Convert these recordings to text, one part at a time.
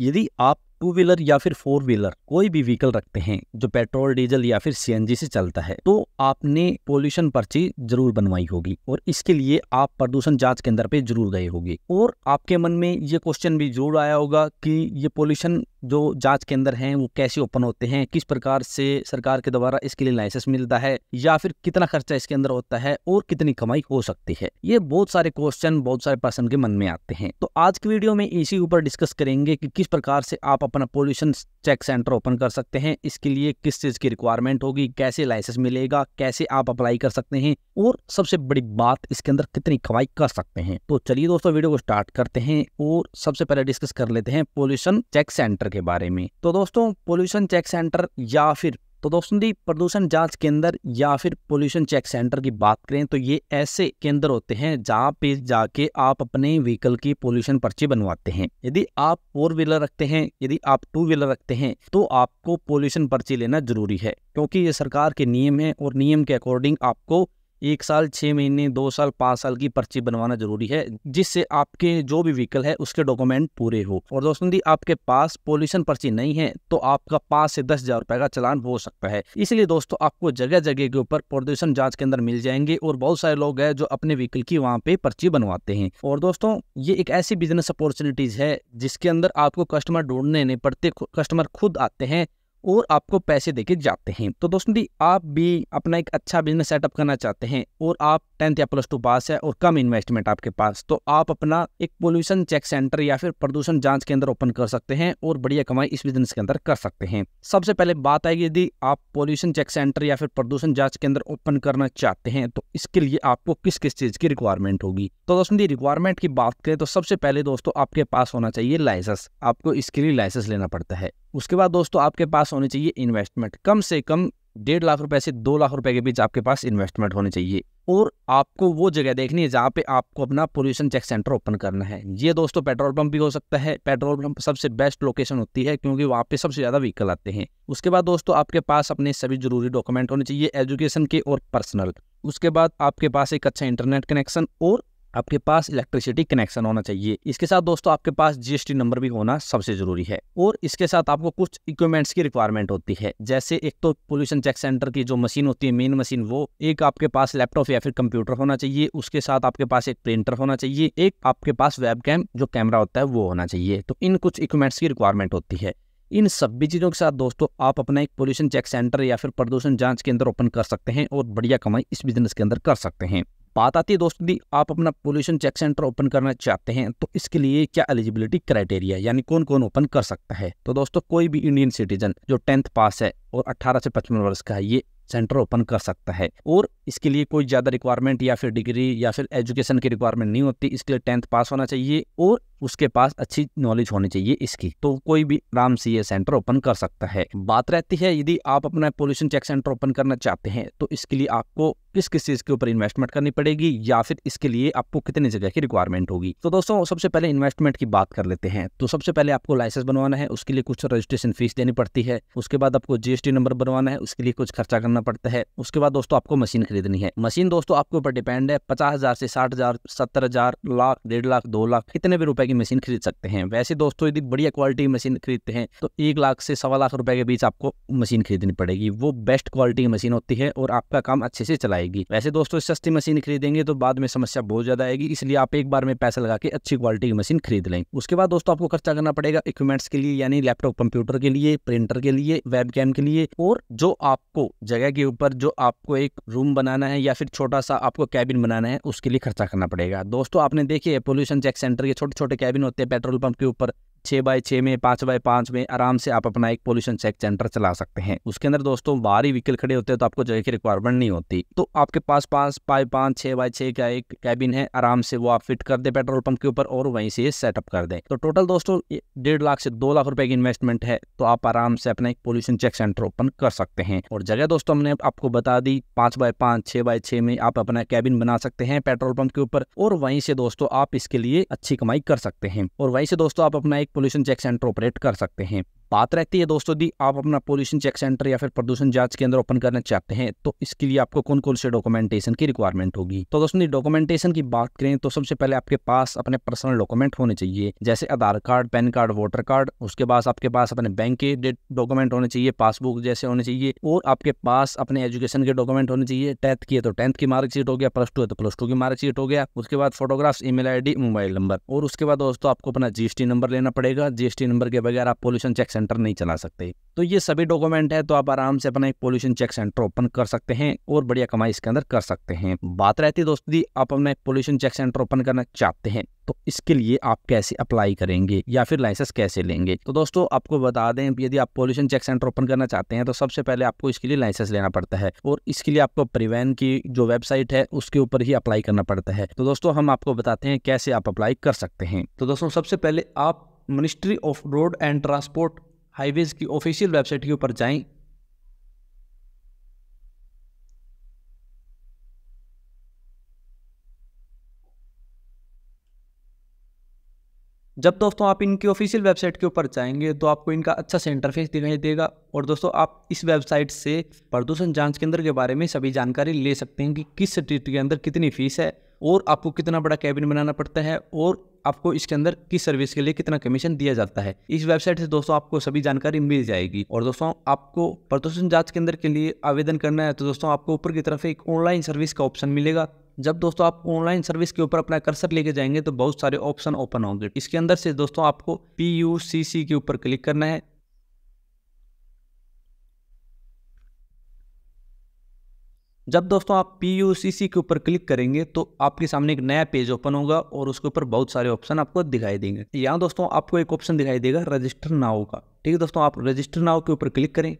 यदि आप two wheeler या फिर फोर व्हीलर कोई भी व्हीकल रखते हैं जो पेट्रोल डीजल या फिर सीएनजी से चलता है तो आपने पोल्यूशन पर्ची जरूर बनवाई होगी और इसके लिए आप प्रदूषण जांच केंद्र पे जरूर गए होगी और आपके मन में ये क्वेश्चन भी जरूर आया होगा कि ये पोल्यूशन जो जांच केंद्र हैं वो कैसे ओपन होते हैं किस प्रकार से सरकार के द्वारा इसके लिए लाइसेंस मिलता है या फिर कितना खर्चा इसके अंदर होता है और कितनी कमाई हो सकती है ये बहुत सारे क्वेश्चन बहुत सारे पर्सन के मन में आते हैं तो आज की वीडियो में इसी ऊपर डिस्कस करेंगे कि किस प्रकार से आप अपना पोल्यूशन चेक सेंटर ओपन कर सकते हैं इसके लिए किस चीज़ की रिक्वायरमेंट होगी कैसे लाइसेंस मिलेगा कैसे आप अप्लाई कर सकते हैं और सबसे बड़ी बात इसके अंदर कितनी कमाई कर सकते हैं तो चलिए दोस्तों वीडियो को स्टार्ट करते हैं और सबसे पहले डिस्कस कर लेते हैं पोल्यूशन चेक सेंटर के बारे में तो दोस्तों पोल्यूशन चेक सेंटर या फिर तो दोस्तों दी प्रदूषण जांच केंद्र या फिर पोल्यूशन चेक सेंटर की बात करें तो ये ऐसे केंद्र होते हैं जहाँ पे जाके आप अपने व्हीकल की पोल्यूशन पर्ची बनवाते हैं यदि आप फोर व्हीलर रखते हैं यदि आप टू व्हीलर रखते हैं तो आपको पोल्यूशन पर्ची लेना जरूरी है क्योंकि ये सरकार के नियम है और नियम के अकॉर्डिंग आपको एक साल छः महीने दो साल पाँच साल की पर्ची बनवाना जरूरी है जिससे आपके जो भी व्हीकल है उसके डॉक्यूमेंट पूरे हो और दोस्तों यदि आपके पास पोल्यूशन पर्ची नहीं है तो आपका पाँच से दस हजार रुपए का चलान हो सकता है इसलिए दोस्तों आपको जगह जगह के ऊपर प्रदूषण जांच के अंदर मिल जाएंगे और बहुत सारे लोग हैं जो अपने व्हीकल की वहाँ पे पर्ची बनवाते हैं और दोस्तों ये एक ऐसी बिजनेस अपॉर्चुनिटीज है जिसके अंदर आपको कस्टमर ढूंढने नहीं पड़ते कस्टमर खुद आते हैं और आपको पैसे देके जाते हैं तो दोस्तों यदि आप भी अपना एक अच्छा बिजनेस सेटअप करना चाहते हैं और आप टेंथ या प्लस टू पास है और कम इन्वेस्टमेंट आपके पास तो आप अपना एक पोल्यूशन चेक सेंटर या फिर प्रदूषण जांच केंद्र ओपन कर सकते हैं और बढ़िया कमाई इस बिजनेस के अंदर कर सकते हैं सबसे पहले बात आएगी यदि आप पॉल्यूशन चेक सेंटर या फिर प्रदूषण जांच केंद्र ओपन करना चाहते हैं तो इसके लिए आपको किस किस चीज़ की रिक्वायरमेंट होगी तो दोस्तों यदि रिक्वायरमेंट की बात करें तो सबसे पहले दोस्तों आपके पास होना चाहिए लाइसेंस आपको इसके लिए लाइसेंस लेना पड़ता है उसके बाद दोस्तों आपके पास होनी चाहिए इन्वेस्टमेंट कम से कम डेढ़ लाख रुपए से दो लाख रुपए के बीच आपके पास इन्वेस्टमेंट होनी चाहिए और आपको वो जगह देखनी है जहाँ पे आपको अपना पोल्यूशन चेक सेंटर ओपन करना है ये दोस्तों पेट्रोल पंप भी हो सकता है पेट्रोल पंप सबसे बेस्ट लोकेशन होती है क्योंकि वहाँ पे सबसे ज़्यादा व्हीकल आते हैं उसके बाद दोस्तों आपके पास अपने सभी जरूरी डॉक्यूमेंट होने चाहिए एजुकेशन के और पर्सनल उसके बाद आपके पास एक अच्छा इंटरनेट कनेक्शन और आपके पास इलेक्ट्रिसिटी कनेक्शन होना चाहिए इसके साथ दोस्तों आपके पास जीएसटी नंबर भी होना सबसे जरूरी है और इसके साथ आपको कुछ इक्विपमेंट्स की रिक्वायरमेंट होती है जैसे एक तो पोल्यूशन चेक सेंटर की जो मशीन होती है मेन मशीन वो एक आपके पास लैपटॉप या फिर कंप्यूटर होना चाहिए उसके साथ आपके पास एक प्रिंटर होना चाहिए एक आपके पास वेब कैम जो कैमरा होता है वो होना चाहिए तो इन कुछ इक्विपमेंट्स की रिक्वायरमेंट होती है इन सभी चीज़ों के साथ दोस्तों आप अपना एक पोल्यूशन चेक सेंटर या फिर प्रदूषण जांच के अंदर ओपन कर सकते हैं और बढ़िया कमाई इस बिजनेस के अंदर कर सकते हैं बात आती है दोस्तों यदि आप अपना पोल्यूशन चेक सेंटर ओपन करना चाहते हैं तो इसके लिए क्या एलिजिबिलिटी क्राइटेरिया यानी कौन कौन ओपन कर सकता है तो दोस्तों कोई भी इंडियन सिटीजन जो टेंथ पास है और 18 से 55 वर्ष का है ये सेंटर ओपन कर सकता है और इसके लिए कोई ज़्यादा रिक्वायरमेंट या फिर डिग्री या फिर एजुकेशन की रिक्वायरमेंट नहीं होती इसके लिए टेंथ पास होना चाहिए और उसके पास अच्छी नॉलेज होनी चाहिए इसकी तो कोई भी आराम से ये सेंटर ओपन कर सकता है बात रहती है यदि आप अपना पोल्यूशन चेक सेंटर ओपन करना चाहते हैं तो इसके लिए आपको किस किस चीज़ के ऊपर इन्वेस्टमेंट करनी पड़ेगी या फिर इसके लिए आपको कितनी जगह की रिक्वायरमेंट होगी तो दोस्तों सबसे पहले इन्वेस्टमेंट की बात कर लेते हैं तो सबसे पहले आपको लाइसेंस बनवाना है उसके लिए कुछ रजिस्ट्रेशन फीस देनी पड़ती है उसके बाद आपको जी जीएसटी नंबर बनवाना है उसके लिए कुछ खर्चा करना पड़ता है उसके बाद दोस्तों आपको मशीन खरीदनी है मशीन दोस्तों आपके ऊपर डिपेंड है पचास हज़ार से साठ हज़ार सत्तर हज़ार लाख डेढ़ लाख दो लाख कितने भी रुपए की मशीन खरीद सकते हैं वैसे दोस्तों यदि बढ़िया क्वालिटी की मशीन खरीदते हैं तो एक लाख से सवा लाख रुपए के बीच आपको मशीन खरीदनी पड़ेगी वो बेस्ट क्वालिटी की मशीन होती है और आपका काम अच्छे से चलाएगी वैसे दोस्तों सस्ती मशीन खरीदेंगे तो बाद में समस्या बहुत ज़्यादा आएगी इसलिए आप एक बार में पैसा लगा के अच्छी क्वालिटी की मशीन खरीद लें उसके बाद दोस्तों आपको खर्चा करना पड़ेगा इक्विपमेंट्स के लिए यानी लैपटॉप कंप्यूटर के लिए प्रिंटर के लिए वेब के लिए लिए और जो आपको जगह के ऊपर जो आपको एक रूम बनाना है या फिर छोटा सा आपको कैबिन बनाना है उसके लिए खर्चा करना पड़ेगा दोस्तों आपने देखिए पोल्यूशन चेक सेंटर के छोटे छोटे कैबिन होते हैं पेट्रोल पंप के ऊपर छः बाय छः में पाँच बाय पाँच में आराम से आप अपना एक पोल्यूशन चेक सेंटर चला सकते हैं उसके अंदर दोस्तों बाहरी व्हीकल खड़े होते हैं तो आपको जगह की रिक्वायरमेंट नहीं होती तो आपके पास पाँच बाय पाँच छः बाय छः का एक कैबिन है आराम से वो आप फिट कर दे पेट्रोल पंप के ऊपर और वहीं से सेटअप कर दें तो टोटल दोस्तों डेढ़ लाख से दो लाख रुपए की इन्वेस्टमेंट है तो आप आराम से अपना एक पोल्यूशन चेक सेंटर ओपन कर सकते हैं और जगह दोस्तों हमने आपको बता दी पाँच बाय पाँच छः बाय छः में आप अपना कैबिन बना सकते हैं पेट्रोल पंप के ऊपर और वहीं से दोस्तों आप इसके लिए अच्छी कमाई कर सकते हैं और वहीं से दोस्तों आप अपना एक पोल्यूशन चेक सेंटर ऑपरेट कर सकते हैं बात रहती है दोस्तों यदि आप अपना पोल्यूशन चेक सेंटर या फिर प्रदूषण जांच के अंदर ओपन करना चाहते हैं तो इसके लिए आपको कौन कौन से डॉक्यूमेंटेशन की रिक्वायरमेंट होगी तो दोस्तों डॉक्यूमेंटेशन की बात करें तो सबसे पहले आपके पास अपने पर्सनल डॉक्यूमेंट होने चाहिए जैसे Aadhaar card PAN card voter card उसके बाद आपके पास अपने बैंक के डॉक्यूमेंट होने चाहिए पासबुक जैसे होने चाहिए और आपके पास अपने एजुकेशन के डॉक्यूमेंट होने चाहिए टेंथ की है तो टेंथ की मार्कशीट हो गया प्लस टू है तो प्लस टू की मार्कशीट हो गया उसके बाद photographs email mobile number और उसके बाद दोस्तों आपको अपना जीएसटी नंबर लेना पड़ेगा जीएसटी नंबर के बगैर आप पोल्यूशन चेक सेंटर नहीं चला सकते तो ये सभी डॉक्यूमेंट है तो आप आराम से अपना एक पोल्यूशन चेक सेंटर ओपन कर सकते हैं और बढ़िया कमाई इसके अंदर कर सकते हैं बात रहती है दोस्तों आप अपना एक पोल्यूशन चेक सेंटर ओपन करना चाहते हैं तो इसके लिए आप कैसे अप्लाई करेंगे या फिर लाइसेंस कैसे लेंगे तो दोस्तों आपको बता दें यदि आप पोल्यूशन चेक सेंटर ओपन करना चाहते हैं तो सबसे पहले आपको इसके लिए लाइसेंस लेना पड़ता है और इसके लिए आपको परिवहन की जो वेबसाइट है उसके ऊपर ही अप्लाई करना पड़ता है तो दोस्तों हम आपको बताते हैं कैसे आप अप्लाई कर सकते हैं तो दोस्तों सबसे पहले आप ministry of road and transport highways की ऑफिशियल वेबसाइट के ऊपर जाएं जब दोस्तों आप इनकी ऑफिशियल वेबसाइट के ऊपर जाएंगे तो आपको इनका अच्छा से इंटरफेस दिखाई देगा और दोस्तों आप इस वेबसाइट से प्रदूषण जांच केंद्र के बारे में सभी जानकारी ले सकते हैं कि किस स्ट्रीट के अंदर कितनी फीस है और आपको कितना बड़ा कैबिन बनाना पड़ता है और आपको इसके अंदर किस सर्विस के लिए कितना कमीशन दिया जाता है इस वेबसाइट से दोस्तों आपको सभी जानकारी मिल जाएगी और दोस्तों आपको प्रदूषण जांच केंद्र के लिए आवेदन करना है तो दोस्तों आपको ऊपर की तरफ एक ऑनलाइन सर्विस का ऑप्शन मिलेगा जब दोस्तों आप ऑनलाइन सर्विस के ऊपर अपना कर्सर लेके जाएंगे तो बहुत सारे ऑप्शन ओपन होंगे इसके अंदर से दोस्तों आपको पी के ऊपर क्लिक करना है जब दोस्तों आप पी के ऊपर क्लिक करेंगे तो आपके सामने एक नया पेज ओपन होगा और उसके ऊपर बहुत सारे ऑप्शन आपको दिखाई देंगे यहाँ दोस्तों आपको एक ऑप्शन दिखाई देगा रजिस्टर नाव का ठीक है दोस्तों आप रजिस्टर नाव के ऊपर क्लिक करें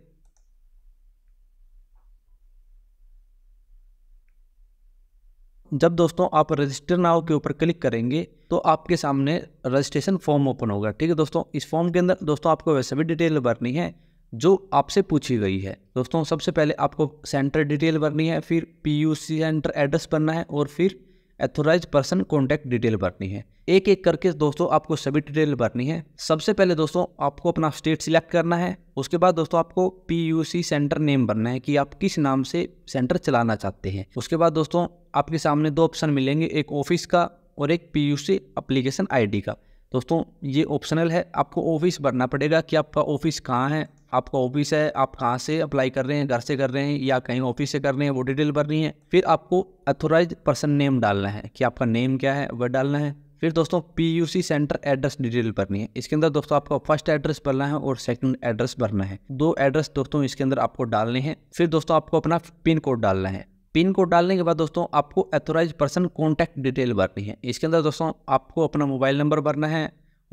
जब दोस्तों आप रजिस्टर नाव के ऊपर क्लिक करेंगे तो आपके सामने रजिस्ट्रेशन फॉर्म ओपन होगा ठीक है दोस्तों इस फॉर्म के अंदर दोस्तों आपको वैसे भी डिटेल भरनी है जो आपसे पूछी गई है दोस्तों सबसे पहले आपको सेंटर डिटेल भरनी है फिर P U C centre address भरना है और फिर एथोराइज पर्सन कॉन्टैक्ट डिटेल भरनी है एक एक करके दोस्तों आपको सभी डिटेल भरनी है सबसे पहले दोस्तों आपको अपना स्टेट सिलेक्ट करना है उसके बाद दोस्तों आपको P U C centre name भरना है कि आप किस नाम से सेंटर चलाना चाहते हैं उसके बाद दोस्तों आपके सामने दो ऑप्शन मिलेंगे एक ऑफिस का और एक P U C application I D का दोस्तों ये ऑप्शनल है आपको ऑफिस भरना पड़ेगा कि आपका ऑफिस कहाँ है आपका ऑफिस है आप कहाँ से अप्लाई कर रहे हैं घर से कर रहे हैं या कहीं ऑफिस से कर रहे हैं वो डिटेल भरनी है फिर आपको अथोराइज पर्सन नेम डालना है कि आपका नेम क्या है वह डालना है फिर दोस्तों पीयूसी सेंटर एड्रेस डिटेल भरनी है इसके अंदर दोस्तों आपको फर्स्ट एड्रेस भरना है और सेकंड एड्रेस भरना है दो एड्रेस दोस्तों इसके अंदर आपको डालने हैं फिर दोस्तों आपको अपना पिन कोड डालना है पिन कोड डालने के बाद दोस्तों आपको एथोराइज पर्सन कॉन्टैक्ट डिटेल भरनी है इसके अंदर दोस्तों आपको अपना मोबाइल नंबर भरना है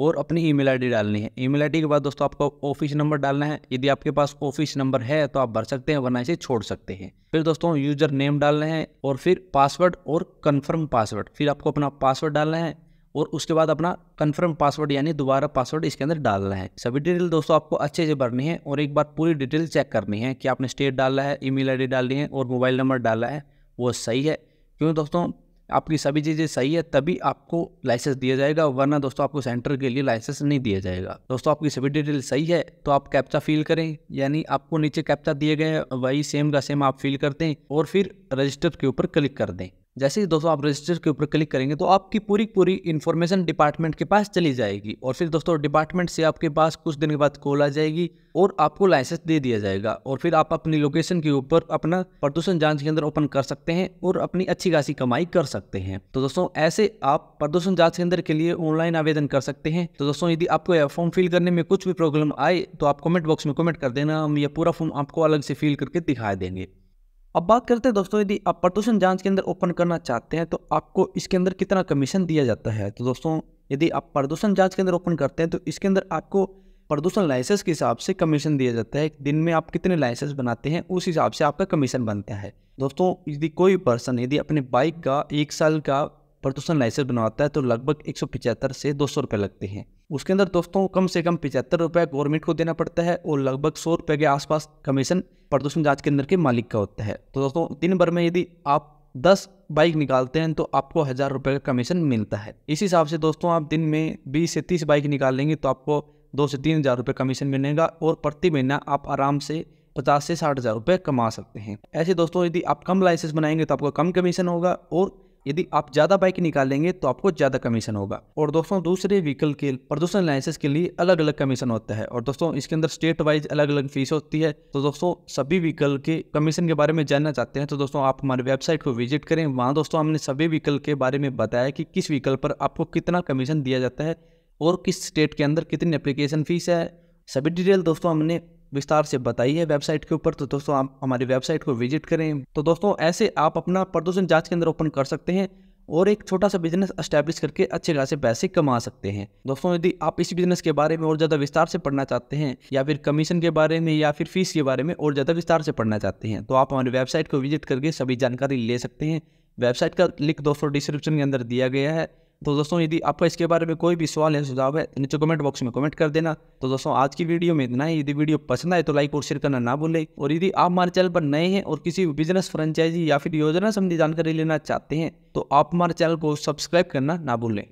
और अपनी ईमेल आईडी डालनी है ईमेल आईडी के बाद दोस्तों आपको ऑफिस नंबर डालना है यदि आपके पास ऑफिस नंबर है तो आप भर सकते हैं वरना इसे छोड़ सकते हैं फिर दोस्तों यूजर नेम डालना है और फिर पासवर्ड और कन्फर्म पासवर्ड फिर आपको अपना पासवर्ड डालना है और उसके बाद अपना कन्फर्म पासवर्ड यानी दोबारा पासवर्ड इसके अंदर डालना है सभी डिटेल दोस्तों आपको अच्छे से भरनी है और एक बार पूरी डिटेल चेक करनी है कि आपने स्टेट डाला है ईमेल आईडी डालनी है और मोबाइल नंबर डाला है वो सही है क्योंकि दोस्तों आपकी सभी चीज़ें सही है तभी आपको लाइसेंस दिया जाएगा वरना दोस्तों आपको सेंटर के लिए लाइसेंस नहीं दिया जाएगा दोस्तों आपकी सभी डिटेल सही है तो आप कैप्चा फिल करें यानी आपको नीचे कैप्चा दिए गए वही सेम का सेम आप फिल करते हैं और फिर रजिस्टर के ऊपर क्लिक कर दें जैसे ही दोस्तों आप रजिस्टर के ऊपर क्लिक करेंगे तो आपकी पूरी पूरी इन्फॉर्मेशन डिपार्टमेंट के पास चली जाएगी और फिर दोस्तों डिपार्टमेंट से आपके पास कुछ दिन के बाद कॉल आ जाएगी और आपको लाइसेंस दे दिया जाएगा और फिर आप अपनी लोकेशन के ऊपर अपना प्रदूषण जांच केंद्र ओपन कर सकते हैं और अपनी अच्छी खासी कमाई कर सकते हैं तो दोस्तों ऐसे आप प्रदूषण जाँच केंद्र के लिए ऑनलाइन आवेदन कर सकते हैं तो दोस्तों यदि आपको यह फॉर्म फिल करने में कुछ भी प्रॉब्लम आए तो आप कॉमेंट बॉक्स में कॉमेंट कर देना हम यह पूरा फॉर्म आपको अलग से फिल करके दिखा देंगे अब बात करते हैं दोस्तों यदि आप प्रदूषण जांच के अंदर ओपन करना चाहते हैं तो आपको इसके अंदर कितना कमीशन दिया जाता है तो दोस्तों यदि आप प्रदूषण जांच के अंदर ओपन करते हैं तो इसके अंदर आपको प्रदूषण लाइसेंस के हिसाब से कमीशन दिया जाता है दिन में आप कितने लाइसेंस बनाते हैं उस हिसाब से आपका कमीशन बनता है दोस्तों यदि कोई पर्सन यदि अपने बाइक का एक साल का प्रदूषण लाइसेंस बनवाता है तो लगभग एक से दो सौ लगते हैं उसके अंदर दोस्तों कम से कम पिचहत्तर रुपये गवर्नमेंट को देना पड़ता है और लगभग सौ रुपये के आसपास कमीशन प्रदूषण जांच केंद्र के मालिक का होता है तो दोस्तों दिन भर में यदि आप दस बाइक निकालते हैं तो आपको हज़ार रुपये का कमीशन मिलता है इस हिसाब से दोस्तों आप दिन में बीस से तीस बाइक निकाल लेंगे तो आपको दो से तीन हज़ार रुपये कमीशन मिलेगा और प्रति महीना आप आराम से पचास से साठ हज़ार रुपये कमा सकते हैं ऐसे दोस्तों यदि आप कम लाइसेंस बनाएंगे तो आपको कम कमीशन होगा और यदि आप ज़्यादा बाइक निकालेंगे तो आपको ज़्यादा कमीशन होगा और दोस्तों दूसरे व्हीकल के प्रदूषण लाइसेंस के लिए अलग अलग कमीशन होता है और दोस्तों इसके अंदर स्टेट वाइज अलग अलग फीस होती है तो दोस्तों सभी व्हीकल के कमीशन के बारे में जानना चाहते हैं तो दोस्तों आप हमारे वेबसाइट को विजिट करें वहाँ दोस्तों हमने सभी व्हीकल के बारे में बताया कि किस व्हीकल पर आपको कितना कमीशन दिया जाता है और किस स्टेट के अंदर कितनी एप्लीकेशन फीस है सभी डिटेल दोस्तों हमने विस्तार से बताई है वेबसाइट के ऊपर तो दोस्तों आप हमारी वेबसाइट को विजिट करें तो दोस्तों ऐसे आप अपना प्रदूषण जांच केंद्र ओपन कर सकते हैं और एक छोटा सा बिजनेस स्टैब्लिश करके अच्छे खासे पैसे कमा सकते हैं दोस्तों यदि आप इस बिजनेस के बारे में और ज़्यादा विस्तार से पढ़ना चाहते हैं या फिर कमीशन के बारे में या फिर फीस के बारे में और ज़्यादा विस्तार से पढ़ना चाहते हैं तो आप हमारी वेबसाइट को विजिट करके सभी जानकारी ले सकते हैं वेबसाइट का लिंक दोस्तों डिस्क्रिप्शन के अंदर दिया गया है तो दोस्तों यदि आपका इसके बारे में कोई भी सवाल या सुझाव है तो नीचे कमेंट बॉक्स में कमेंट कर देना तो दोस्तों आज की वीडियो में इतना ही यदि वीडियो पसंद आए तो लाइक और शेयर करना ना भूलें और यदि आप हमारे चैनल पर नए हैं और किसी बिजनेस फ्रेंचाइजी या फिर योजना संबंधी जानकारी लेना चाहते हैं तो आप हमारे चैनल को सब्सक्राइब करना ना भूलें